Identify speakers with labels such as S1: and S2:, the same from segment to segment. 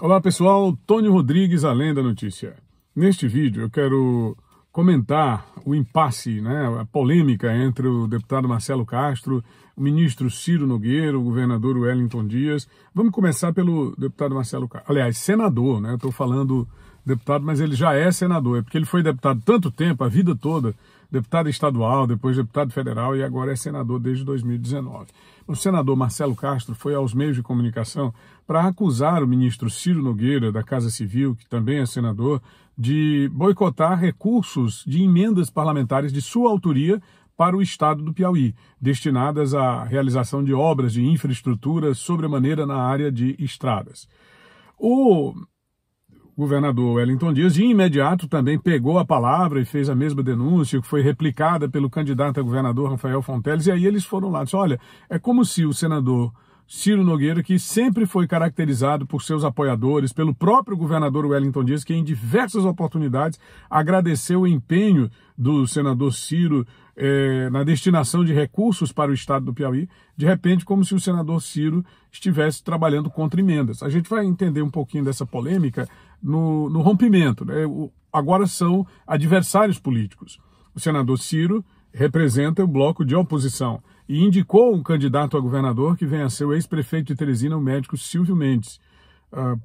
S1: Olá pessoal, Tony Rodrigues, Além da Notícia. Neste vídeo eu quero comentar o impasse, né, a polêmica entre o deputado Marcelo Castro, o ministro Ciro Nogueira, o governador Wellington Dias. Vamos começar pelo deputado Marcelo Castro, aliás, senador, né, estou falando deputado, mas ele já é senador, é porque ele foi deputado tanto tempo, a vida toda, deputado estadual, depois deputado federal e agora é senador desde 2019. O senador Marcelo Castro foi aos meios de comunicação para acusar o ministro Ciro Nogueira, da Casa Civil, que também é senador, de boicotar recursos de emendas parlamentares de sua autoria para o estado do Piauí, destinadas à realização de obras de infraestrutura sobremaneira na área de estradas. O governador Wellington Dias de imediato também pegou a palavra e fez a mesma denúncia que foi replicada pelo candidato a governador Rafael Fonteles. E aí eles foram lá. Disse, Olha, é como se o senador Ciro Nogueira, que sempre foi caracterizado por seus apoiadores, pelo próprio governador Wellington Dias, que em diversas oportunidades agradeceu o empenho do senador Ciro é, na destinação de recursos para o Estado do Piauí, de repente, como se o senador Ciro estivesse trabalhando contra emendas. A gente vai entender um pouquinho dessa polêmica no, no rompimento. Né? O, agora são adversários políticos. O senador Ciro representa o bloco de oposição e indicou um candidato a governador que vem a ser o ex-prefeito de Teresina, o médico Silvio Mendes. Uh,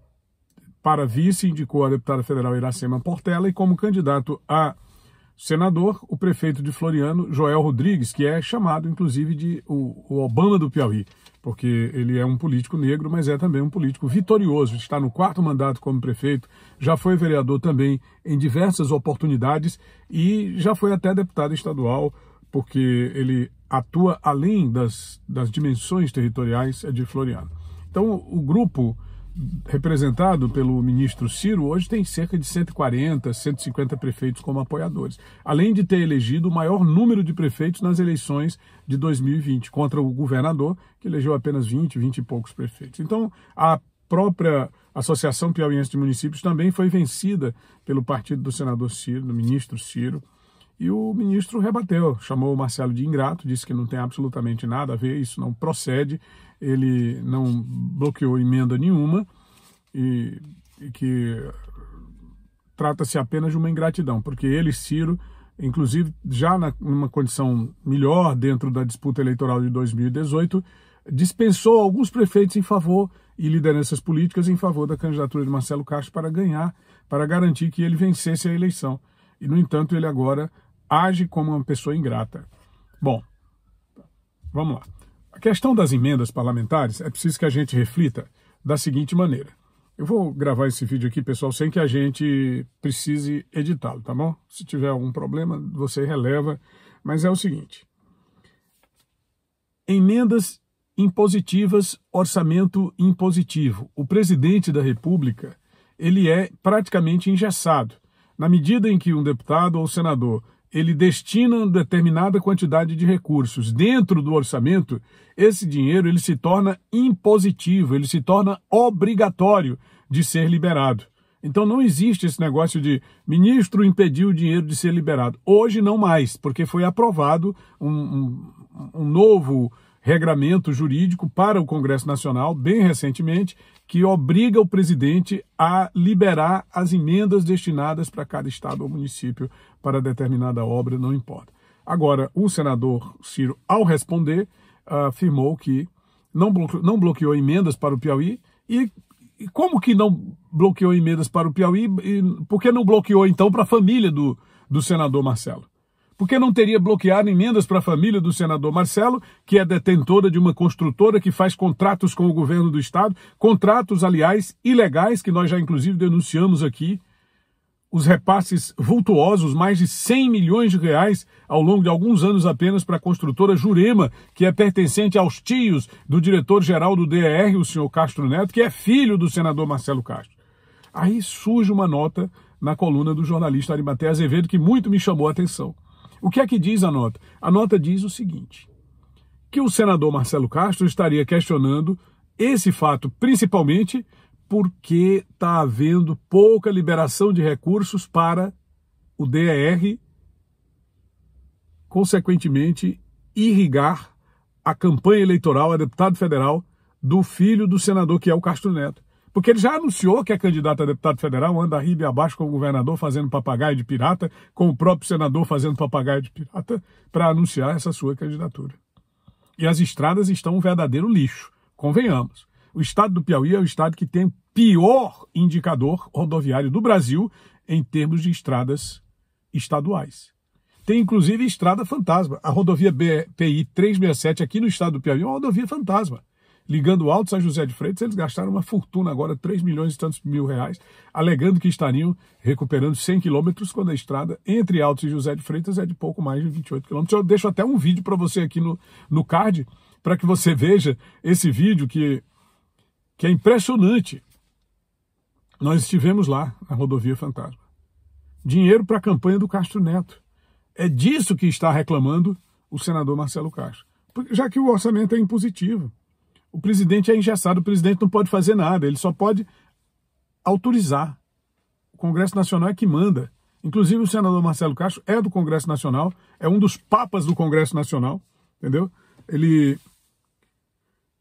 S1: para vice, indicou a deputada federal Iracema Portela e como candidato a senador, o prefeito de Floriano, Joel Rodrigues, que é chamado inclusive de o, o Obama do Piauí, porque ele é um político negro, mas é também um político vitorioso, está no quarto mandato como prefeito, já foi vereador também em diversas oportunidades e já foi até deputado estadual, porque ele atua além das, das dimensões territoriais é de Floriano. Então, o grupo representado pelo ministro Ciro, hoje tem cerca de 140, 150 prefeitos como apoiadores, além de ter elegido o maior número de prefeitos nas eleições de 2020, contra o governador, que elegeu apenas 20, 20 e poucos prefeitos. Então, a própria Associação Piauiense de Municípios também foi vencida pelo partido do senador Ciro, do ministro Ciro, e o ministro rebateu, chamou o Marcelo de ingrato, disse que não tem absolutamente nada a ver, isso não procede, ele não bloqueou emenda nenhuma e, e que trata-se apenas de uma ingratidão, porque ele, Ciro, inclusive já na, numa condição melhor dentro da disputa eleitoral de 2018, dispensou alguns prefeitos em favor e lideranças políticas em favor da candidatura de Marcelo Castro para ganhar, para garantir que ele vencesse a eleição. E, no entanto, ele agora age como uma pessoa ingrata. Bom, vamos lá. A questão das emendas parlamentares é preciso que a gente reflita da seguinte maneira. Eu vou gravar esse vídeo aqui, pessoal, sem que a gente precise editá-lo, tá bom? Se tiver algum problema, você releva. Mas é o seguinte: emendas impositivas, orçamento impositivo. O presidente da República ele é praticamente engessado. Na medida em que um deputado ou senador ele destina determinada quantidade de recursos dentro do orçamento, esse dinheiro ele se torna impositivo, ele se torna obrigatório de ser liberado. Então não existe esse negócio de ministro impediu o dinheiro de ser liberado. Hoje não mais, porque foi aprovado um, um, um novo regramento jurídico para o Congresso Nacional, bem recentemente, que obriga o presidente a liberar as emendas destinadas para cada estado ou município para determinada obra, não importa. Agora, o senador Ciro, ao responder, ah, afirmou que não bloqueou, não bloqueou emendas para o Piauí e como que não bloqueou emendas para o Piauí? E por que não bloqueou então para a família do, do senador Marcelo? porque não teria bloqueado emendas para a família do senador Marcelo, que é detentora de uma construtora que faz contratos com o governo do estado, contratos, aliás, ilegais, que nós já inclusive denunciamos aqui, os repasses vultuosos, mais de 100 milhões de reais ao longo de alguns anos apenas para a construtora Jurema, que é pertencente aos tios do diretor-geral do DR, o senhor Castro Neto, que é filho do senador Marcelo Castro. Aí surge uma nota na coluna do jornalista Arimaté Azevedo que muito me chamou a atenção. O que é que diz a nota? A nota diz o seguinte: que o senador Marcelo Castro estaria questionando esse fato, principalmente porque está havendo pouca liberação de recursos para o DER, consequentemente, irrigar a campanha eleitoral a deputado federal do filho do senador que é o Castro Neto. Porque ele já anunciou que é candidato a deputado federal, anda e abaixo com o governador fazendo papagaio de pirata, com o próprio senador fazendo papagaio de pirata, para anunciar essa sua candidatura. E as estradas estão um verdadeiro lixo, convenhamos. O estado do Piauí é o estado que tem pior indicador rodoviário do Brasil em termos de estradas estaduais. Tem inclusive estrada fantasma. A rodovia BPI 367 aqui no estado do Piauí é uma rodovia fantasma ligando alto a José de Freitas, eles gastaram uma fortuna agora, 3 milhões e tantos mil reais, alegando que estariam recuperando 100 quilômetros, quando a estrada entre Altos e José de Freitas é de pouco mais de 28 quilômetros. Eu deixo até um vídeo para você aqui no, no card, para que você veja esse vídeo que, que é impressionante. Nós estivemos lá, na rodovia Fantasma. Dinheiro para a campanha do Castro Neto. É disso que está reclamando o senador Marcelo Castro. Já que o orçamento é impositivo. O presidente é engessado, o presidente não pode fazer nada, ele só pode autorizar. O Congresso Nacional é que manda. Inclusive o senador Marcelo Castro é do Congresso Nacional, é um dos papas do Congresso Nacional, entendeu? Ele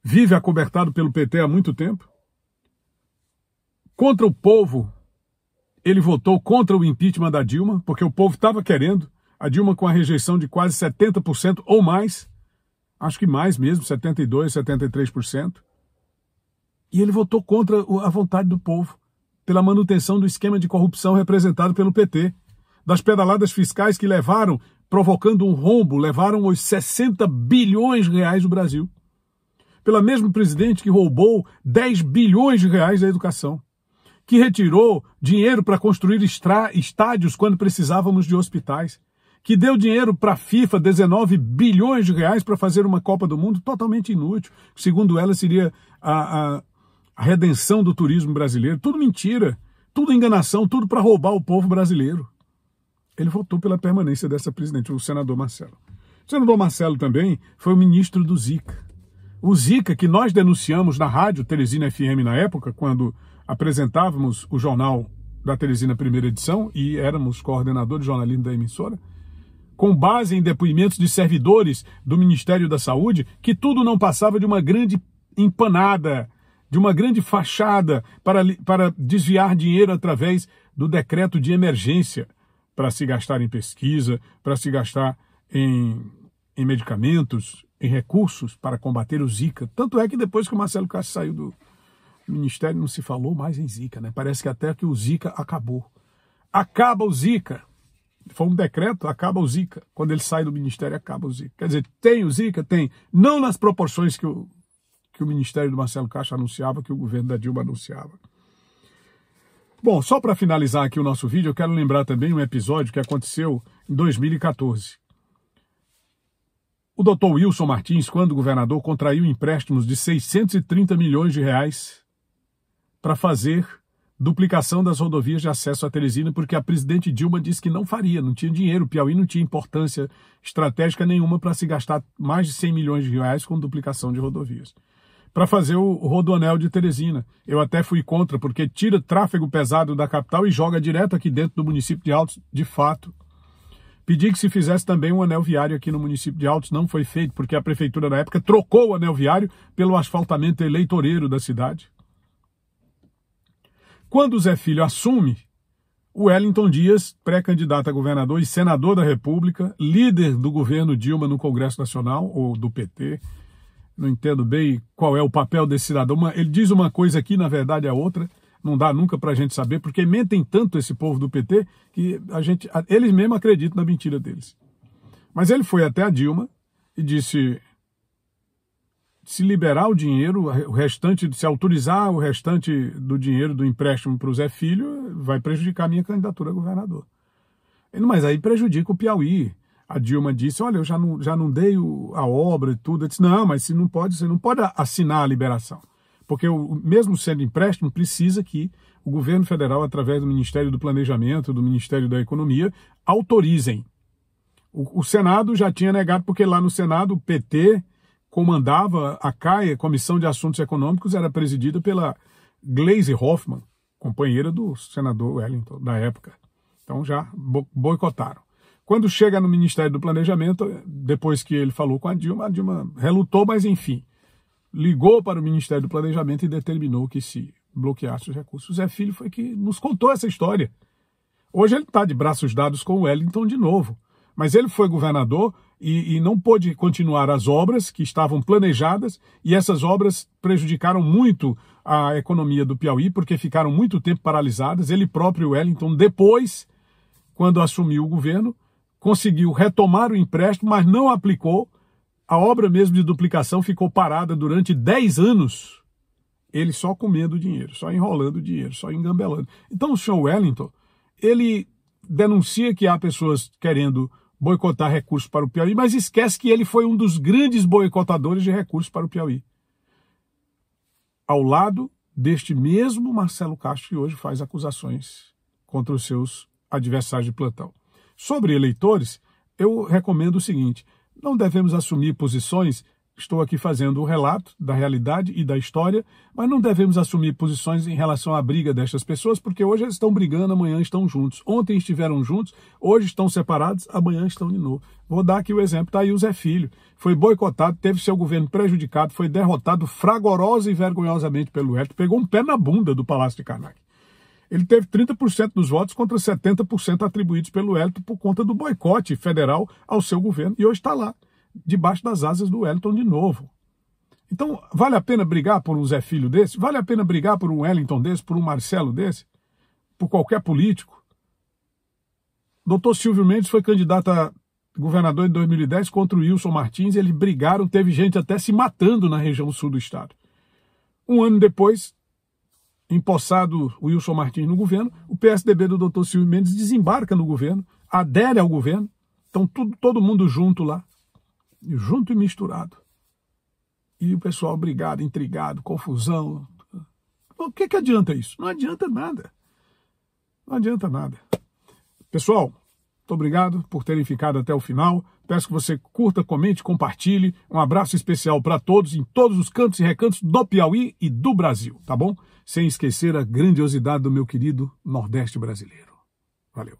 S1: vive acobertado pelo PT há muito tempo. Contra o povo, ele votou contra o impeachment da Dilma, porque o povo estava querendo a Dilma com a rejeição de quase 70% ou mais acho que mais mesmo, 72, 73%. E ele votou contra a vontade do povo, pela manutenção do esquema de corrupção representado pelo PT, das pedaladas fiscais que levaram, provocando um rombo, levaram os 60 bilhões de reais do Brasil. Pela mesmo presidente que roubou 10 bilhões de reais da educação, que retirou dinheiro para construir estádios quando precisávamos de hospitais que deu dinheiro para a FIFA, 19 bilhões de reais, para fazer uma Copa do Mundo totalmente inútil. Segundo ela, seria a, a, a redenção do turismo brasileiro. Tudo mentira, tudo enganação, tudo para roubar o povo brasileiro. Ele votou pela permanência dessa presidente, o senador Marcelo. O senador Marcelo também foi o ministro do Zika. O Zika, que nós denunciamos na rádio Teresina FM na época, quando apresentávamos o jornal da Teresina, primeira edição, e éramos coordenador de jornalismo da emissora, com base em depoimentos de servidores do Ministério da Saúde, que tudo não passava de uma grande empanada, de uma grande fachada para, para desviar dinheiro através do decreto de emergência, para se gastar em pesquisa, para se gastar em, em medicamentos, em recursos para combater o Zika. Tanto é que depois que o Marcelo Castro saiu do Ministério, não se falou mais em Zika, né? Parece que até que o Zika acabou. Acaba o Zika foi um decreto, acaba o Zika. Quando ele sai do ministério, acaba o Zika. Quer dizer, tem o Zika? Tem. Não nas proporções que o, que o ministério do Marcelo Caixa anunciava, que o governo da Dilma anunciava. Bom, só para finalizar aqui o nosso vídeo, eu quero lembrar também um episódio que aconteceu em 2014. O doutor Wilson Martins, quando governador, contraiu empréstimos de 630 milhões de reais para fazer duplicação das rodovias de acesso a Teresina, porque a presidente Dilma disse que não faria, não tinha dinheiro. O Piauí não tinha importância estratégica nenhuma para se gastar mais de 100 milhões de reais com duplicação de rodovias. Para fazer o rodoanel de Teresina. Eu até fui contra, porque tira tráfego pesado da capital e joga direto aqui dentro do município de Altos, de fato. Pedi que se fizesse também um anel viário aqui no município de Altos, não foi feito, porque a prefeitura na época trocou o anel viário pelo asfaltamento eleitoreiro da cidade. Quando o Zé Filho assume, o Wellington Dias, pré-candidato a governador e senador da República, líder do governo Dilma no Congresso Nacional, ou do PT, não entendo bem qual é o papel desse cidadão. Ele diz uma coisa aqui, na verdade é outra, não dá nunca para a gente saber, porque mentem tanto esse povo do PT que a gente, eles mesmos acreditam na mentira deles. Mas ele foi até a Dilma e disse: se liberar o dinheiro, o restante, se autorizar o restante do dinheiro do empréstimo para o Zé Filho, vai prejudicar a minha candidatura a governador. Mas aí prejudica o Piauí. A Dilma disse: Olha, eu já não, já não dei a obra e tudo. Eu disse: Não, mas se não pode, você não pode assinar a liberação. Porque, o, mesmo sendo empréstimo, precisa que o governo federal, através do Ministério do Planejamento, do Ministério da Economia, autorizem. o, o Senado já tinha negado, porque lá no Senado o PT comandava a CAE, Comissão de Assuntos Econômicos, era presidida pela Glaze Hoffman, companheira do senador Wellington da época. Então já boicotaram. Quando chega no Ministério do Planejamento, depois que ele falou com a Dilma, a Dilma relutou, mas enfim, ligou para o Ministério do Planejamento e determinou que se bloqueasse os recursos. O Zé Filho foi que nos contou essa história. Hoje ele está de braços dados com o Wellington de novo. Mas ele foi governador e, e, não pôde continuar as obras que estavam planejadas, e essas obras prejudicaram muito a economia do Piauí, porque ficaram muito tempo paralisadas. Ele próprio, Wellington, depois, quando assumiu o governo, conseguiu retomar o empréstimo, mas não aplicou. A obra mesmo de duplicação ficou parada durante 10 anos. Ele só comendo dinheiro, só enrolando dinheiro, só engambelando. Então o senhor Wellington, ele denuncia que há pessoas querendo boicotar recursos para o Piauí, mas esquece que ele foi um dos grandes boicotadores de recursos para o Piauí. Ao lado deste mesmo Marcelo Castro, que hoje faz acusações contra os seus adversários de plantão. Sobre eleitores, eu recomendo o seguinte: não devemos assumir posições Estou aqui fazendo o relato da realidade e da história, mas não devemos assumir posições em relação à briga destas pessoas, porque hoje eles estão brigando, amanhã estão juntos. Ontem estiveram juntos, hoje estão separados, amanhã estão de novo. Vou dar aqui o exemplo: está aí o Zé Filho. Foi boicotado, teve seu governo prejudicado, foi derrotado fragorosa e vergonhosamente pelo Hélio. Pegou um pé na bunda do Palácio de Karnak. Ele teve 30% dos votos contra 70% atribuídos pelo Hélio por conta do boicote federal ao seu governo, e hoje está lá debaixo das asas do Wellington de novo. Então, vale a pena brigar por um Zé Filho desse? Vale a pena brigar por um Wellington desse, por um Marcelo desse? Por qualquer político? Doutor Silvio Mendes foi candidato a governador em 2010 contra o Wilson Martins. Eles brigaram, teve gente até se matando na região sul do estado. Um ano depois, empossado o Wilson Martins no governo, o PSDB do doutor Silvio Mendes desembarca no governo, adere ao governo, então tudo, todo mundo junto lá junto e misturado. E o pessoal brigado, intrigado, confusão. O que, que adianta isso? Não adianta nada. Não adianta nada. Pessoal, muito obrigado por terem ficado até o final. Peço que você curta, comente, compartilhe. Um abraço especial para todos, em todos os cantos e recantos do Piauí e do Brasil, tá bom? Sem esquecer a grandiosidade do meu querido Nordeste brasileiro. Valeu.